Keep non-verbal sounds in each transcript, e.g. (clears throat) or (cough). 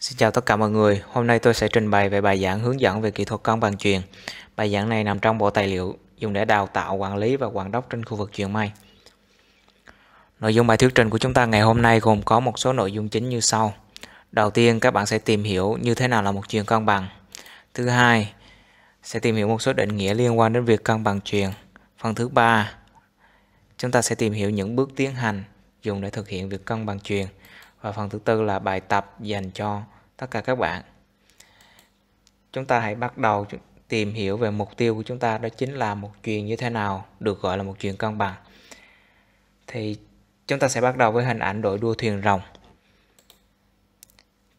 Xin chào tất cả mọi người, hôm nay tôi sẽ trình bày về bài giảng hướng dẫn về kỹ thuật cân bằng truyền. Bài giảng này nằm trong bộ tài liệu dùng để đào tạo, quản lý và quản đốc trên khu vực truyền may. Nội dung bài thuyết trình của chúng ta ngày hôm nay gồm có một số nội dung chính như sau. Đầu tiên, các bạn sẽ tìm hiểu như thế nào là một truyền cân bằng. Thứ hai, sẽ tìm hiểu một số định nghĩa liên quan đến việc cân bằng truyền. Phần thứ ba, chúng ta sẽ tìm hiểu những bước tiến hành dùng để thực hiện việc cân bằng truyền và phần thứ tư là bài tập dành cho tất cả các bạn chúng ta hãy bắt đầu tìm hiểu về mục tiêu của chúng ta đó chính là một chuyện như thế nào được gọi là một chuyện cân bằng thì chúng ta sẽ bắt đầu với hình ảnh đội đua thuyền rồng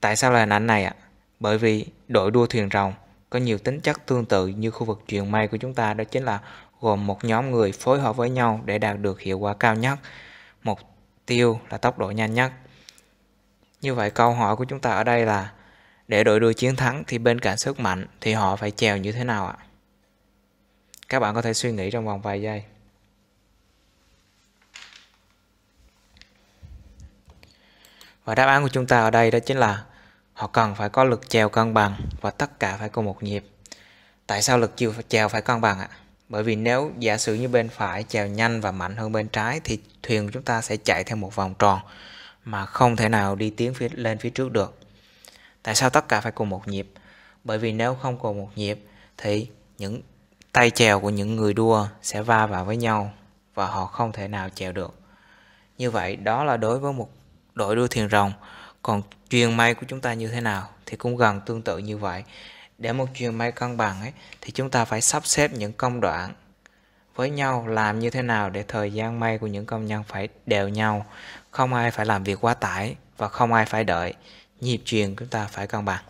tại sao là hình ảnh này ạ bởi vì đội đua thuyền rồng có nhiều tính chất tương tự như khu vực truyền may của chúng ta đó chính là gồm một nhóm người phối hợp với nhau để đạt được hiệu quả cao nhất mục tiêu là tốc độ nhanh nhất như vậy câu hỏi của chúng ta ở đây là để đội đua chiến thắng thì bên cạnh sức mạnh thì họ phải chèo như thế nào ạ? Các bạn có thể suy nghĩ trong vòng vài giây. Và đáp án của chúng ta ở đây đó chính là họ cần phải có lực chèo cân bằng và tất cả phải cùng một nhịp. Tại sao lực chiều chèo phải cân bằng ạ? Bởi vì nếu giả sử như bên phải chèo nhanh và mạnh hơn bên trái thì thuyền của chúng ta sẽ chạy theo một vòng tròn mà không thể nào đi tiến phía lên phía trước được. Tại sao tất cả phải cùng một nhịp? Bởi vì nếu không cùng một nhịp thì những tay chèo của những người đua sẽ va vào với nhau và họ không thể nào chèo được. Như vậy đó là đối với một đội đua thuyền rồng, còn chuyên may của chúng ta như thế nào thì cũng gần tương tự như vậy. Để một chuyên may cân bằng ấy thì chúng ta phải sắp xếp những công đoạn với nhau làm như thế nào để thời gian may của những công nhân phải đều nhau không ai phải làm việc quá tải và không ai phải đợi. Nhịp truyền chúng ta phải cân bằng.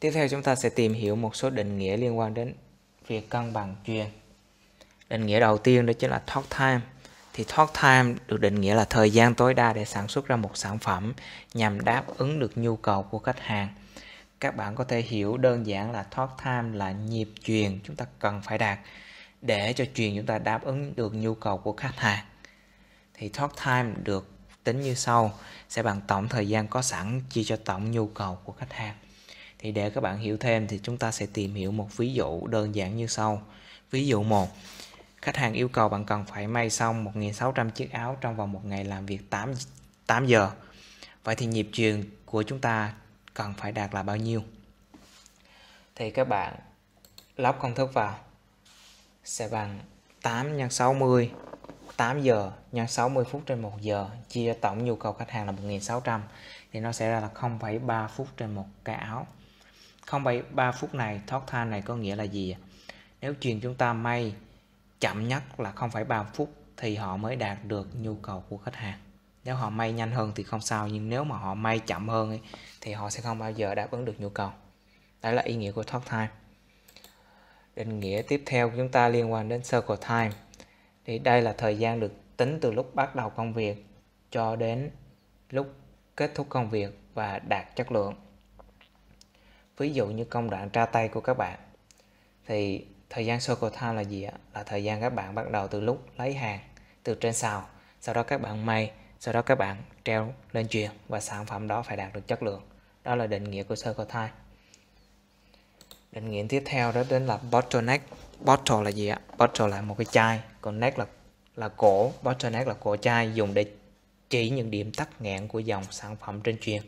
Tiếp theo chúng ta sẽ tìm hiểu một số định nghĩa liên quan đến việc cân bằng truyền. Định nghĩa đầu tiên đó chính là talk time. Thì talk time được định nghĩa là thời gian tối đa để sản xuất ra một sản phẩm nhằm đáp ứng được nhu cầu của khách hàng. Các bạn có thể hiểu đơn giản là talk time là nhịp truyền chúng ta cần phải đạt để cho truyền chúng ta đáp ứng được nhu cầu của khách hàng thì talk time được tính như sau sẽ bằng tổng thời gian có sẵn chia cho tổng nhu cầu của khách hàng thì để các bạn hiểu thêm thì chúng ta sẽ tìm hiểu một ví dụ đơn giản như sau ví dụ một khách hàng yêu cầu bạn cần phải may xong 1.600 chiếc áo trong vòng một ngày làm việc 8 8 giờ vậy thì nhịp truyền của chúng ta cần phải đạt là bao nhiêu thì các bạn lắp công thức vào sẽ bằng 8 x 60 8 giờ nhân 60 phút trên 1 giờ chia tổng nhu cầu khách hàng là 1600 thì nó sẽ ra là 0,3 phút trên một cái áo 0,3 phút này thoát time này có nghĩa là gì nếu truyền chúng ta may chậm nhất là 0,3 phút thì họ mới đạt được nhu cầu của khách hàng nếu họ may nhanh hơn thì không sao nhưng nếu mà họ may chậm hơn thì họ sẽ không bao giờ đáp ứng được nhu cầu đó là ý nghĩa của thoát time định nghĩa tiếp theo của chúng ta liên quan đến circle time thì đây là thời gian được tính từ lúc bắt đầu công việc cho đến lúc kết thúc công việc và đạt chất lượng ví dụ như công đoạn tra tay của các bạn thì thời gian circle time là gì ạ là thời gian các bạn bắt đầu từ lúc lấy hàng từ trên sào sau đó các bạn may sau đó các bạn treo lên truyền và sản phẩm đó phải đạt được chất lượng đó là định nghĩa của circle time định nghĩa tiếp theo đó đến là bottleneck bottle là gì ạ bottle là một cái chai còn neck là là cổ bottleneck là cổ chai dùng để chỉ những điểm tắc nghẽn của dòng sản phẩm trên truyền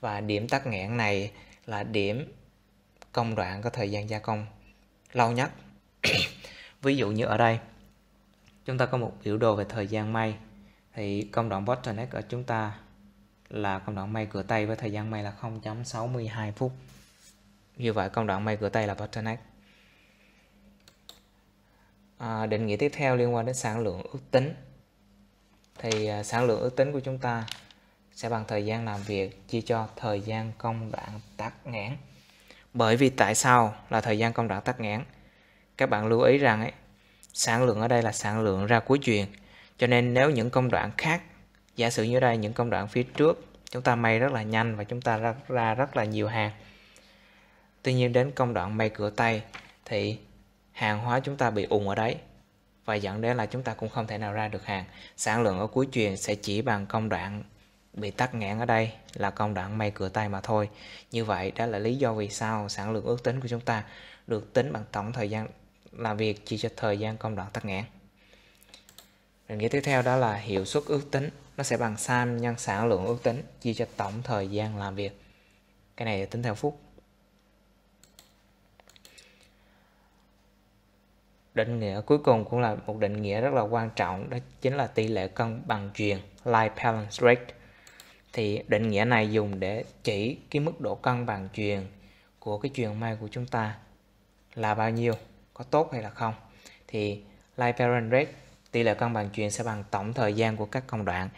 và điểm tắc nghẽn này là điểm công đoạn có thời gian gia công lâu nhất (coughs) ví dụ như ở đây chúng ta có một biểu đồ về thời gian may thì công đoạn bottleneck ở chúng ta là công đoạn may cửa tay với thời gian may là 0.62 phút như vậy công đoạn may cửa tay là bottleneck à, định nghĩa tiếp theo liên quan đến sản lượng ước tính thì à, sản lượng ước tính của chúng ta sẽ bằng thời gian làm việc chia cho thời gian công đoạn tắt nghẽn bởi vì tại sao là thời gian công đoạn tắt nghẽn các bạn lưu ý rằng ấy, sản lượng ở đây là sản lượng ra cuối chuyền cho nên nếu những công đoạn khác giả sử như đây những công đoạn phía trước chúng ta may rất là nhanh và chúng ta ra, ra rất là nhiều hàng Tuy nhiên đến công đoạn may cửa tay thì hàng hóa chúng ta bị ùn ở đấy và dẫn đến là chúng ta cũng không thể nào ra được hàng. Sản lượng ở cuối truyền sẽ chỉ bằng công đoạn bị tắc nghẽn ở đây là công đoạn may cửa tay mà thôi. Như vậy đó là lý do vì sao sản lượng ước tính của chúng ta được tính bằng tổng thời gian làm việc chia cho thời gian công đoạn tắc nghẽn. Định nghĩa tiếp theo đó là hiệu suất ước tính. Nó sẽ bằng SAM nhân sản lượng ước tính chia cho tổng thời gian làm việc. Cái này tính theo phút. định nghĩa cuối cùng cũng là một định nghĩa rất là quan trọng đó chính là tỷ lệ cân bằng truyền life balance rate thì định nghĩa này dùng để chỉ cái mức độ cân bằng truyền của cái truyền may của chúng ta là bao nhiêu có tốt hay là không thì life balance rate tỷ lệ cân bằng truyền sẽ bằng tổng thời gian của các công đoạn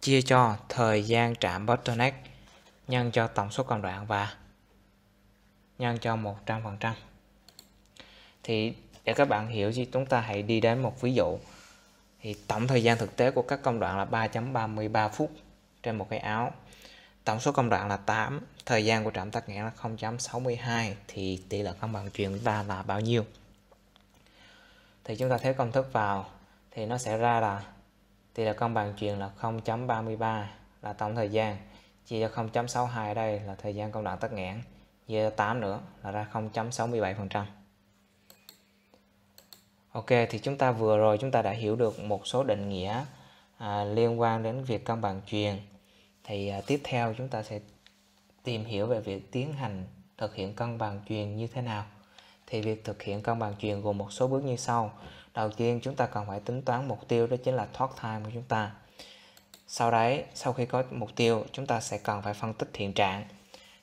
chia cho thời gian trạm bottleneck nhân cho tổng số công đoạn và nhân cho 100% thì để các bạn hiểu thì chúng ta hãy đi đến một ví dụ thì tổng thời gian thực tế của các công đoạn là 3.33 phút trên một cái áo tổng số công đoạn là 8 thời gian của trạm tắc nghẽn là 0.62 thì tỷ lệ công bằng truyền của ta là bao nhiêu thì chúng ta thế công thức vào thì nó sẽ ra là tỷ lệ công bằng truyền là 0.33 là tổng thời gian chia cho 0.62 ở đây là thời gian công đoạn tắc nghẽn chia cho 8 nữa là ra 0.67 phần trăm Ok thì chúng ta vừa rồi chúng ta đã hiểu được một số định nghĩa à, liên quan đến việc cân bằng truyền thì à, tiếp theo chúng ta sẽ tìm hiểu về việc tiến hành thực hiện cân bằng truyền như thế nào thì việc thực hiện cân bằng truyền gồm một số bước như sau đầu tiên chúng ta cần phải tính toán mục tiêu đó chính là thoát time của chúng ta sau đấy sau khi có mục tiêu chúng ta sẽ cần phải phân tích hiện trạng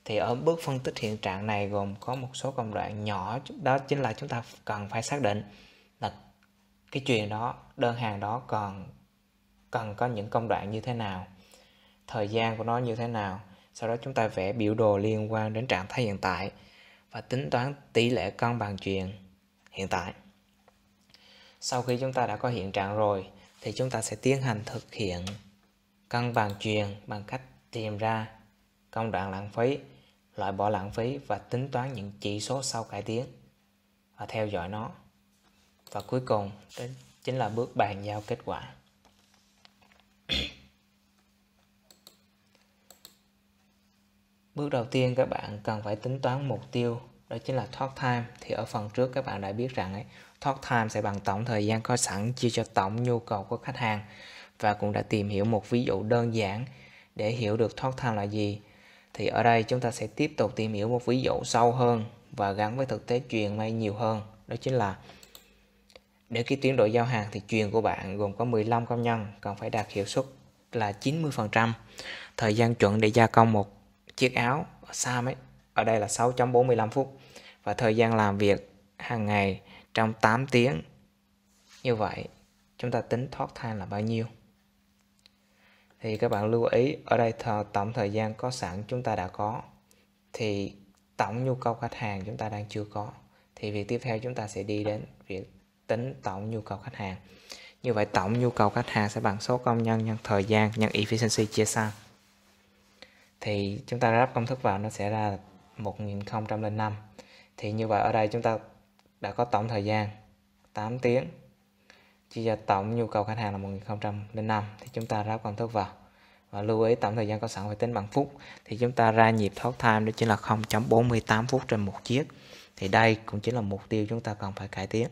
thì ở bước phân tích hiện trạng này gồm có một số công đoạn nhỏ đó chính là chúng ta cần phải xác định cái chuyện đó đơn hàng đó còn cần có những công đoạn như thế nào thời gian của nó như thế nào sau đó chúng ta vẽ biểu đồ liên quan đến trạng thái hiện tại và tính toán tỷ lệ cân bằng chuyện hiện tại sau khi chúng ta đã có hiện trạng rồi thì chúng ta sẽ tiến hành thực hiện cân bằng truyền bằng cách tìm ra công đoạn lãng phí, loại bỏ lãng phí và tính toán những chỉ số sau cải tiến và theo dõi nó và cuối cùng đó chính là bước bàn giao kết quả bước đầu tiên các bạn cần phải tính toán mục tiêu đó chính là talk time thì ở phần trước các bạn đã biết rằng ấy, talk time sẽ bằng tổng thời gian có sẵn chia cho tổng nhu cầu của khách hàng và cũng đã tìm hiểu một ví dụ đơn giản để hiểu được talk time là gì thì ở đây chúng ta sẽ tiếp tục tìm hiểu một ví dụ sâu hơn và gắn với thực tế truyền may nhiều hơn đó chính là nếu cái tiến độ giao hàng thì truyền của bạn gồm có 15 công nhân cần phải đạt hiệu suất là 90%. Thời gian chuẩn để gia công một chiếc áo sam ấy, ở đây là 6.45 phút và thời gian làm việc hàng ngày trong 8 tiếng. Như vậy, chúng ta tính thoát time là bao nhiêu? Thì các bạn lưu ý ở đây thờ, tổng thời gian có sẵn chúng ta đã có thì tổng nhu cầu khách hàng chúng ta đang chưa có. Thì việc tiếp theo chúng ta sẽ đi đến việc tính tổng nhu cầu khách hàng như vậy tổng nhu cầu khách hàng sẽ bằng số công nhân nhân thời gian nhân efficiency chia xa thì chúng ta ráp công thức vào nó sẽ ra 1005 thì như vậy ở đây chúng ta đã có tổng thời gian 8 tiếng chia cho tổng nhu cầu khách hàng là 1005 thì chúng ta ráp công thức vào và lưu ý tổng thời gian có sẵn phải tính bằng phút thì chúng ta ra nhịp thoát time đó chính là 0.48 phút trên một chiếc thì đây cũng chính là mục tiêu chúng ta cần phải cải tiến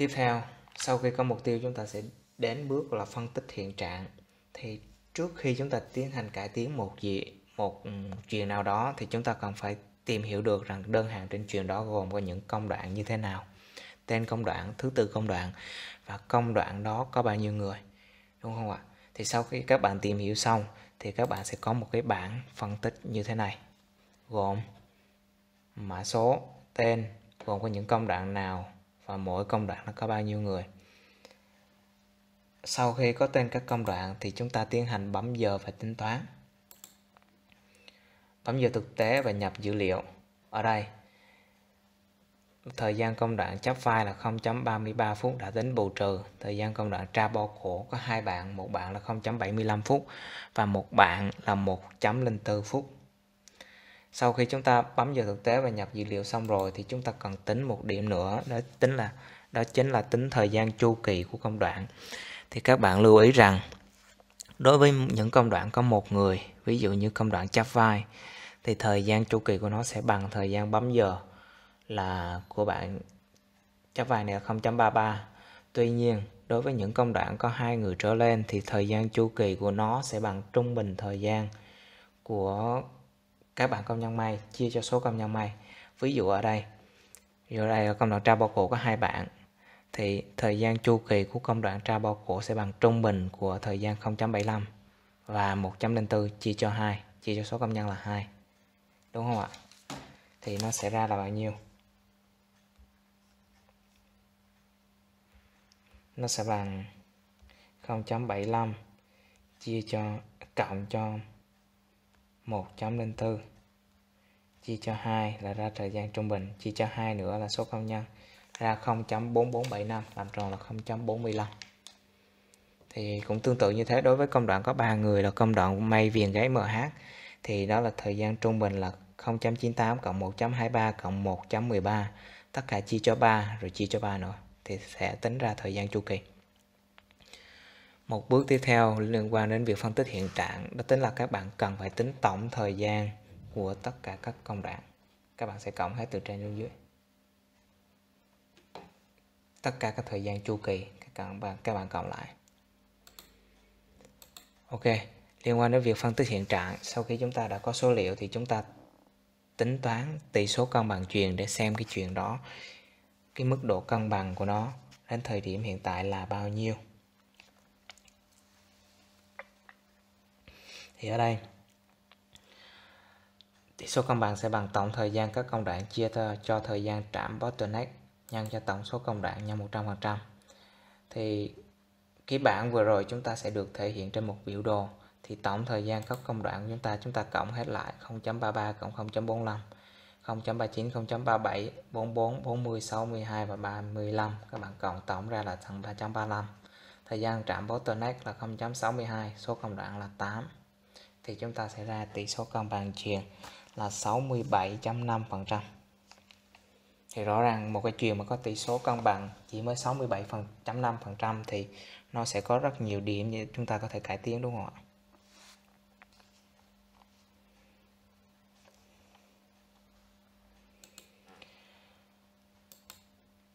tiếp theo sau khi có mục tiêu chúng ta sẽ đến bước là phân tích hiện trạng thì trước khi chúng ta tiến hành cải tiến một gì một ừ, chuyện nào đó thì chúng ta cần phải tìm hiểu được rằng đơn hàng trên chuyện đó gồm có những công đoạn như thế nào tên công đoạn thứ tư công đoạn và công đoạn đó có bao nhiêu người đúng không ạ thì sau khi các bạn tìm hiểu xong thì các bạn sẽ có một cái bảng phân tích như thế này gồm mã số tên gồm có những công đoạn nào và ờ, mỗi công đoạn nó có bao nhiêu người. Sau khi có tên các công đoạn thì chúng ta tiến hành bấm giờ và tính toán. Bấm giờ thực tế và nhập dữ liệu. Ở đây, thời gian công đoạn chép file là 0.33 phút đã tính bù trừ. Thời gian công đoạn tra bo cổ có hai bạn, một bạn là 0.75 phút và một bạn là 1.04 phút sau khi chúng ta bấm vào thực tế và nhập dữ liệu xong rồi thì chúng ta cần tính một điểm nữa đó tính là đó chính là tính thời gian chu kỳ của công đoạn thì các bạn lưu ý rằng đối với những công đoạn có một người ví dụ như công đoạn chắp vai thì thời gian chu kỳ của nó sẽ bằng thời gian bấm giờ là của bạn chắp vai này là 0.33 tuy nhiên đối với những công đoạn có hai người trở lên thì thời gian chu kỳ của nó sẽ bằng trung bình thời gian của các bạn công nhân may chia cho số công nhân may ví dụ ở đây ở đây ở công đoạn tra bao cổ có hai bạn thì thời gian chu kỳ của công đoạn tra bao cổ sẽ bằng trung bình của thời gian 0.75 và 1.04 chia cho 2 chia cho số công nhân là 2 đúng không ạ thì nó sẽ ra là bao nhiêu nó sẽ bằng 0.75 chia cho cộng cho 1.04 chia cho 2 là ra thời gian trung bình chia cho 2 nữa là số công nhân ra 0.4475 làm tròn là 0.45 thì cũng tương tự như thế đối với công đoạn có 3 người là công đoạn may viền gáy MH thì đó là thời gian trung bình là 0.98 cộng 1.23 cộng 1.13 tất cả chia cho 3 rồi chia cho 3 nữa thì sẽ tính ra thời gian chu kỳ một bước tiếp theo liên quan đến việc phân tích hiện trạng, đó chính là các bạn cần phải tính tổng thời gian của tất cả các công đoạn. Các bạn sẽ cộng hết từ trên xuống dưới. Tất cả các thời gian chu kỳ các bạn các bạn cộng lại. Ok, liên quan đến việc phân tích hiện trạng, sau khi chúng ta đã có số liệu thì chúng ta tính toán tỷ số cân bằng truyền để xem cái chuyện đó cái mức độ cân bằng của nó đến thời điểm hiện tại là bao nhiêu. thì ở đây tỷ số công bằng sẽ bằng tổng thời gian các công đoạn chia cho thời gian trạm bottleneck nhân cho tổng số công đoạn nhân 100%. Thì cái bảng vừa rồi chúng ta sẽ được thể hiện trên một biểu đồ thì tổng thời gian các công đoạn của chúng ta chúng ta cộng hết lại 0.33 cộng 0.45 0.39, 0.37, 44, 40, 62 và 35 các bạn cộng tổng ra là thằng 335 thời gian trạm bottleneck là 0.62 số công đoạn là 8 thì chúng ta sẽ ra tỷ số cân bằng chuyền là 67.5%. Thì rõ ràng một cái chuyền mà có tỷ số cân bằng chỉ mới 67.5% thì nó sẽ có rất nhiều điểm như chúng ta có thể cải tiến đúng không ạ?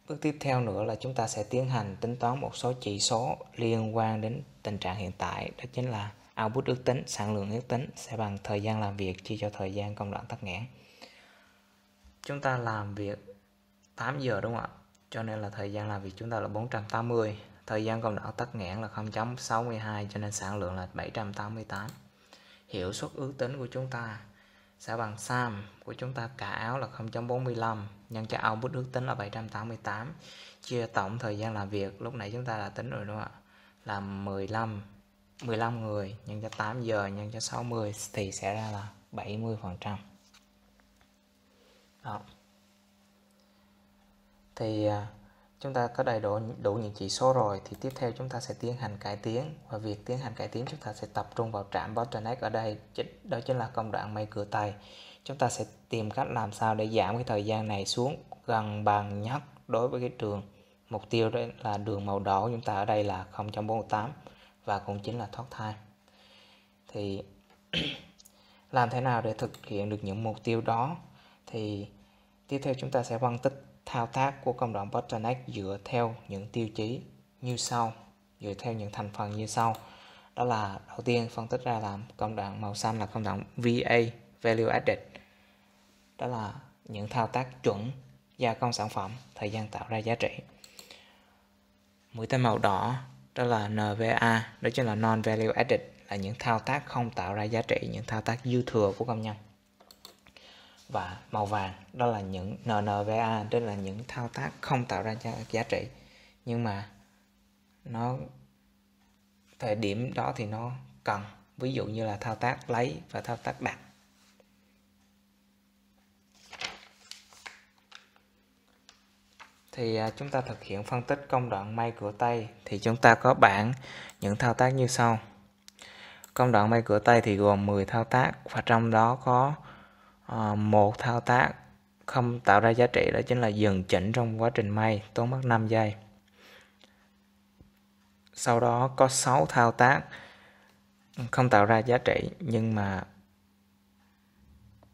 Bước tiếp theo nữa là chúng ta sẽ tiến hành tính toán một số chỉ số liên quan đến tình trạng hiện tại đó chính là output ước tính, sản lượng ước tính sẽ bằng thời gian làm việc chia cho thời gian công đoạn tắc nghẽn. Chúng ta làm việc 8 giờ đúng không ạ? Cho nên là thời gian làm việc chúng ta là 480, thời gian công đoạn tắc nghẽn là 0.62 cho nên sản lượng là 788. Hiệu suất ước tính của chúng ta sẽ bằng sum của chúng ta cả áo là 0.45 nhân cho output ước tính là 788 chia tổng thời gian làm việc lúc nãy chúng ta đã tính rồi đúng không ạ? Là 15 15 người nhân cho 8 giờ nhân cho 60 thì sẽ ra là 70%. trăm. Thì à, chúng ta có đầy đủ đủ những chỉ số rồi thì tiếp theo chúng ta sẽ tiến hành cải tiến và việc tiến hành cải tiến chúng ta sẽ tập trung vào trạm bottleneck ở đây đó chính là công đoạn mây cửa tay chúng ta sẽ tìm cách làm sao để giảm cái thời gian này xuống gần bằng nhất đối với cái trường mục tiêu đó là đường màu đỏ chúng ta ở đây là 0.48 và cũng chính là thoát thai thì (clears throat) làm thế nào để thực hiện được những mục tiêu đó thì tiếp theo chúng ta sẽ phân tích thao tác của công đoạn bottleneck dựa theo những tiêu chí như sau dựa theo những thành phần như sau đó là đầu tiên phân tích ra làm công đoạn màu xanh là công đoạn VA value added đó là những thao tác chuẩn gia công sản phẩm thời gian tạo ra giá trị mũi tên màu đỏ đó là NVA đó chính là non value added là những thao tác không tạo ra giá trị những thao tác dư thừa của công nhân và màu vàng đó là những NNVA đó là những thao tác không tạo ra giá, giá trị nhưng mà nó thời điểm đó thì nó cần ví dụ như là thao tác lấy và thao tác đặt thì à, chúng ta thực hiện phân tích công đoạn may cửa tay thì chúng ta có bảng những thao tác như sau công đoạn may cửa tay thì gồm 10 thao tác và trong đó có ờ, một thao tác không tạo ra giá trị đó chính là dừng chỉnh trong quá trình may tốn mất 5 giây sau đó có 6 thao tác không tạo ra giá trị nhưng mà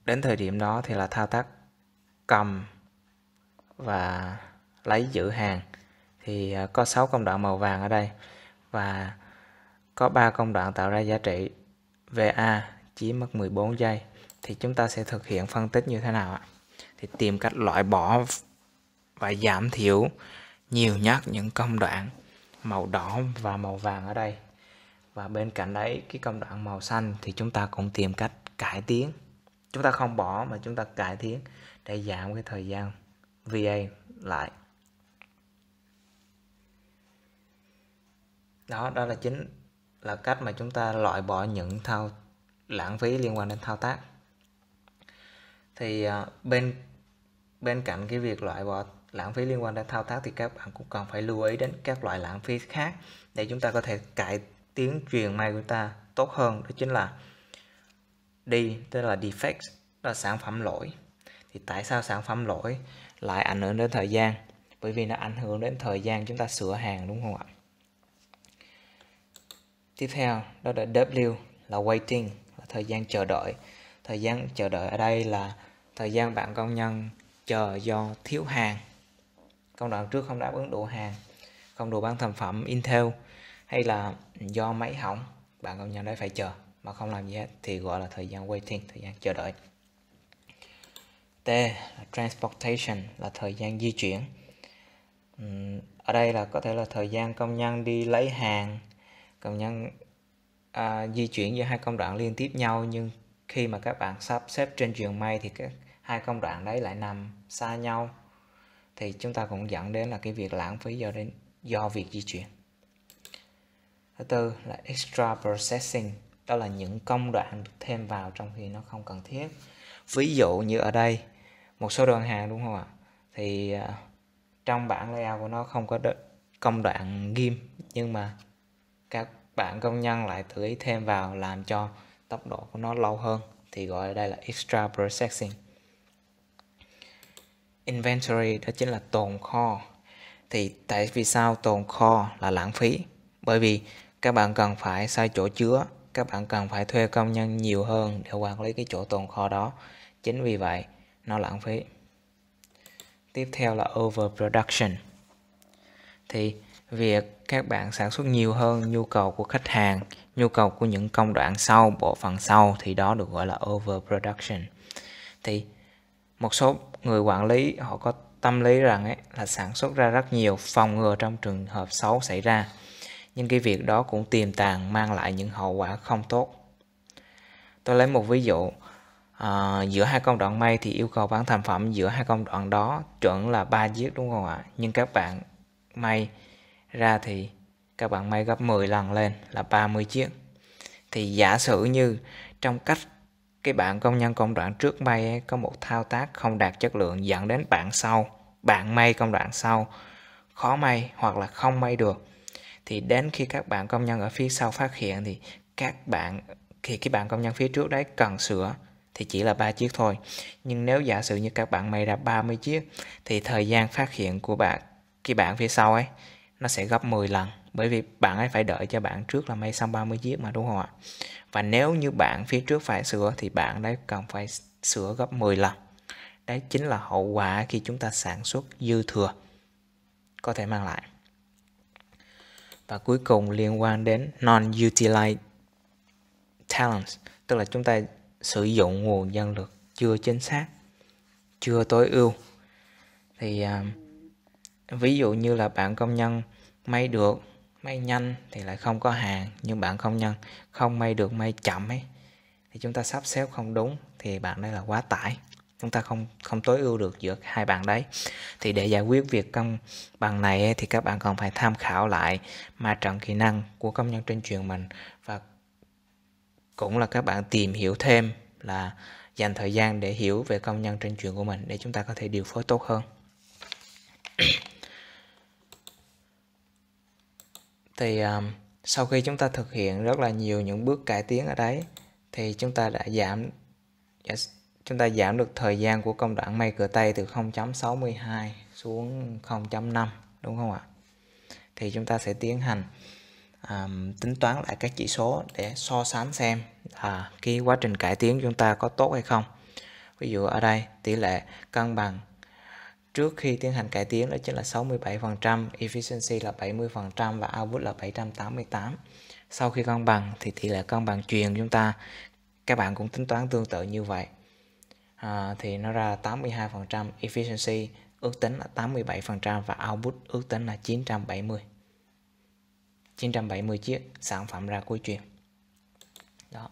đến thời điểm đó thì là thao tác cầm và lấy giữ hàng thì à, có 6 công đoạn màu vàng ở đây và có 3 công đoạn tạo ra giá trị VA chỉ mất 14 giây thì chúng ta sẽ thực hiện phân tích như thế nào ạ? Thì tìm cách loại bỏ và giảm thiểu nhiều nhất những công đoạn màu đỏ và màu vàng ở đây. Và bên cạnh đấy cái công đoạn màu xanh thì chúng ta cũng tìm cách cải tiến. Chúng ta không bỏ mà chúng ta cải tiến để giảm cái thời gian VA lại. đó đó là chính là cách mà chúng ta loại bỏ những thao lãng phí liên quan đến thao tác thì à, bên bên cạnh cái việc loại bỏ lãng phí liên quan đến thao tác thì các bạn cũng cần phải lưu ý đến các loại lãng phí khác để chúng ta có thể cải tiến truyền may của ta tốt hơn đó chính là đi tức là defect đó là sản phẩm lỗi thì tại sao sản phẩm lỗi lại ảnh hưởng đến thời gian bởi vì nó ảnh hưởng đến thời gian chúng ta sửa hàng đúng không ạ tiếp theo đó là W là waiting là thời gian chờ đợi thời gian chờ đợi ở đây là thời gian bạn công nhân chờ do thiếu hàng công đoạn trước không đáp ứng đủ hàng không đủ bán thành phẩm Intel hay là do máy hỏng bạn công nhân đấy phải chờ mà không làm gì hết thì gọi là thời gian waiting thời gian chờ đợi T là transportation là thời gian di chuyển ở đây là có thể là thời gian công nhân đi lấy hàng công nhân à, di chuyển giữa hai công đoạn liên tiếp nhau nhưng khi mà các bạn sắp xếp trên trường may thì các hai công đoạn đấy lại nằm xa nhau thì chúng ta cũng dẫn đến là cái việc lãng phí do đến do việc di chuyển thứ tư là extra processing đó là những công đoạn được thêm vào trong khi nó không cần thiết ví dụ như ở đây một số đơn hàng đúng không ạ thì à, trong bảng layout của nó không có công đoạn ghim nhưng mà các bạn công nhân lại tự ý thêm vào làm cho tốc độ của nó lâu hơn thì gọi đây là extra processing inventory đó chính là tồn kho thì tại vì sao tồn kho là lãng phí bởi vì các bạn cần phải sai chỗ chứa các bạn cần phải thuê công nhân nhiều hơn để quản lý cái chỗ tồn kho đó chính vì vậy nó lãng phí tiếp theo là overproduction thì việc các bạn sản xuất nhiều hơn nhu cầu của khách hàng nhu cầu của những công đoạn sau bộ phận sau thì đó được gọi là overproduction thì một số người quản lý họ có tâm lý rằng ấy, là sản xuất ra rất nhiều phòng ngừa trong trường hợp xấu xảy ra nhưng cái việc đó cũng tiềm tàng mang lại những hậu quả không tốt tôi lấy một ví dụ à, giữa hai công đoạn may thì yêu cầu bán thành phẩm giữa hai công đoạn đó chuẩn là ba chiếc đúng không ạ nhưng các bạn may ra thì các bạn may gấp 10 lần lên là 30 chiếc. Thì giả sử như trong cách cái bạn công nhân công đoạn trước may ấy, có một thao tác không đạt chất lượng dẫn đến bạn sau, bạn may công đoạn sau khó may hoặc là không may được thì đến khi các bạn công nhân ở phía sau phát hiện thì các bạn thì cái bạn công nhân phía trước đấy cần sửa thì chỉ là 3 chiếc thôi. Nhưng nếu giả sử như các bạn may ra 30 chiếc thì thời gian phát hiện của bạn cái bạn phía sau ấy nó sẽ gấp 10 lần bởi vì bạn ấy phải đợi cho bạn trước là may xong 30 chiếc mà đúng không ạ và nếu như bạn phía trước phải sửa thì bạn đấy cần phải sửa gấp 10 lần đấy chính là hậu quả khi chúng ta sản xuất dư thừa có thể mang lại và cuối cùng liên quan đến non utilized talents tức là chúng ta sử dụng nguồn nhân lực chưa chính xác chưa tối ưu thì uh, ví dụ như là bạn công nhân may được may nhanh thì lại không có hàng nhưng bạn không nhân không may được may chậm ấy thì chúng ta sắp xếp không đúng thì bạn đấy là quá tải chúng ta không không tối ưu được giữa hai bạn đấy thì để giải quyết việc công bằng này ấy, thì các bạn cần phải tham khảo lại ma trận kỹ năng của công nhân trên truyền mình và cũng là các bạn tìm hiểu thêm là dành thời gian để hiểu về công nhân trên chuyện của mình để chúng ta có thể điều phối tốt hơn thì um, sau khi chúng ta thực hiện rất là nhiều những bước cải tiến ở đấy thì chúng ta đã giảm chúng ta giảm được thời gian của công đoạn may cửa tay từ 0.62 xuống 0.5 đúng không ạ thì chúng ta sẽ tiến hành um, tính toán lại các chỉ số để so sánh xem à cái quá trình cải tiến chúng ta có tốt hay không ví dụ ở đây tỷ lệ cân bằng trước khi tiến hành cải tiến đó chính là 67%, efficiency là 70% và output là 788. Sau khi cân bằng thì tỷ lệ cân bằng truyền chúng ta các bạn cũng tính toán tương tự như vậy. À, thì nó ra 82%, efficiency ước tính là 87% và output ước tính là 970. 970 chiếc sản phẩm ra cuối truyền. Đó.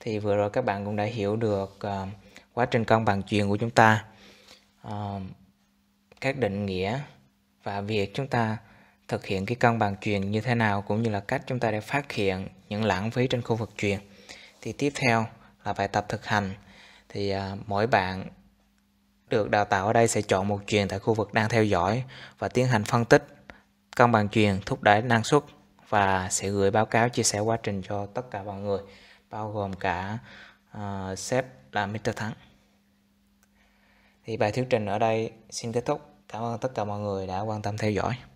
Thì vừa rồi các bạn cũng đã hiểu được uh, quá trình cân bằng truyền của chúng ta. Um, các định nghĩa và việc chúng ta thực hiện cái cân bằng truyền như thế nào cũng như là cách chúng ta để phát hiện những lãng phí trên khu vực truyền. Thì tiếp theo là bài tập thực hành. Thì à, mỗi bạn được đào tạo ở đây sẽ chọn một truyền tại khu vực đang theo dõi và tiến hành phân tích cân bằng truyền thúc đẩy năng suất và sẽ gửi báo cáo chia sẻ quá trình cho tất cả mọi người bao gồm cả uh, sếp là Mr. Thắng thì bài thuyết trình ở đây xin kết thúc cảm ơn tất cả mọi người đã quan tâm theo dõi